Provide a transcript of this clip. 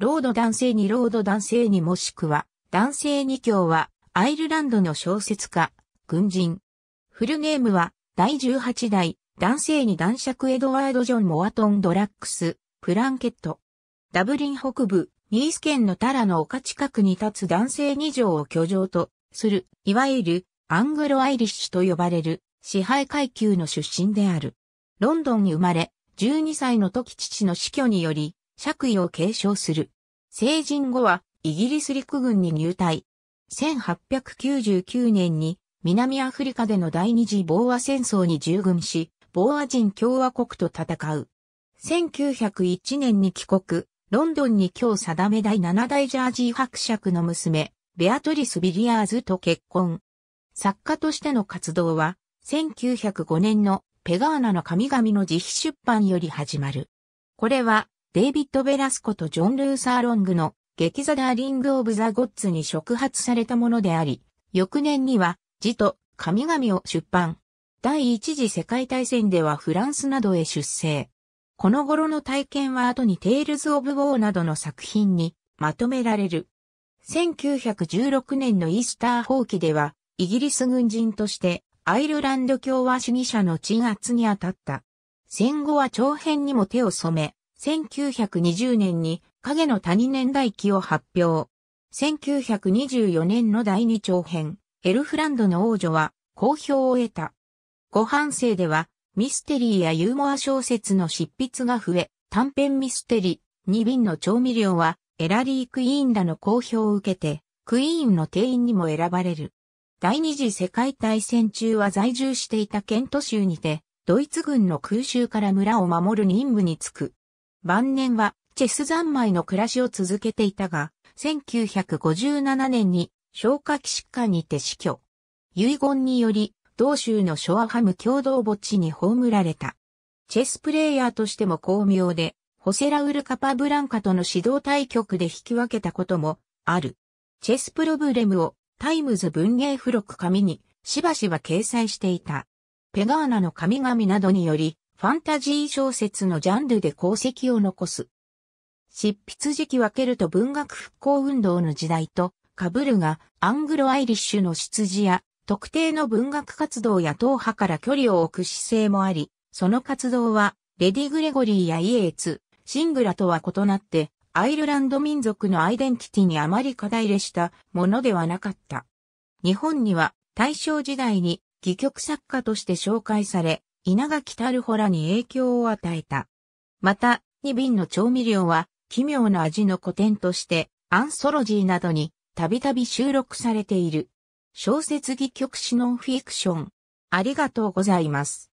ロード男性にロード男性にもしくは、男性二教は、アイルランドの小説家、軍人。フルネームは、第18代、男性に男爵エドワード・ジョン・モアトン・ドラックス、プランケット。ダブリン北部、ニース県のタラの丘近くに立つ男性二条を居城とする、いわゆるアングロアイリッシュと呼ばれる支配階級の出身である。ロンドンに生まれ、12歳の時父の死去により、爵位を継承する。成人後はイギリス陸軍に入隊。1899年に南アフリカでの第二次ボーア戦争に従軍し、ボーア人共和国と戦う。1901年に帰国、ロンドンに今日定め第七代ジャージー伯爵の娘、ベアトリス・ビリアーズと結婚。作家としての活動は、1905年のペガーナの神々の自費出版より始まる。これはデイビッド・ベラスコとジョン・ルーサー・ロングの劇ザ・ダーリング・オブ・ザ・ゴッツに触発されたものであり、翌年には、字と神々を出版。第一次世界大戦ではフランスなどへ出征。この頃の体験は後にテイルズ・オブ・ウォーなどの作品にまとめられる。1916年のイースター放棄では、イギリス軍人としてアイルランド共和主義者の鎮圧に当たった。戦後は長編にも手を染め、1920年に影の谷年代記を発表。1924年の第二長編、エルフランドの王女は好評を得た。後半生ではミステリーやユーモア小説の執筆が増え、短編ミステリー、二瓶の調味料はエラリー・クイーンらの好評を受けて、クイーンの定員にも選ばれる。第二次世界大戦中は在住していたケント州にて、ドイツ軍の空襲から村を守る任務に就く。晩年はチェス三昧の暮らしを続けていたが、1957年に消化器疾患にて死去。遺言により、同州のショアハム共同墓地に葬られた。チェスプレイヤーとしても巧妙で、ホセラウル・カパブランカとの指導対局で引き分けたこともある。チェスプロブレムをタイムズ文芸付録紙にしばしば掲載していた。ペガーナの神々などにより、ファンタジー小説のジャンルで功績を残す。執筆時期分けると文学復興運動の時代と、かぶるがアングロアイリッシュの出自や、特定の文学活動や党派から距離を置く姿勢もあり、その活動は、レディ・グレゴリーやイエーツ、シングラとは異なって、アイルランド民族のアイデンティティにあまり課題れしたものではなかった。日本には大正時代に戯曲作家として紹介され、稲垣タルホらに影響を与えた。また、二瓶の調味料は、奇妙な味の古典として、アンソロジーなどに、たびたび収録されている。小説戯曲詩ノンフィクション。ありがとうございます。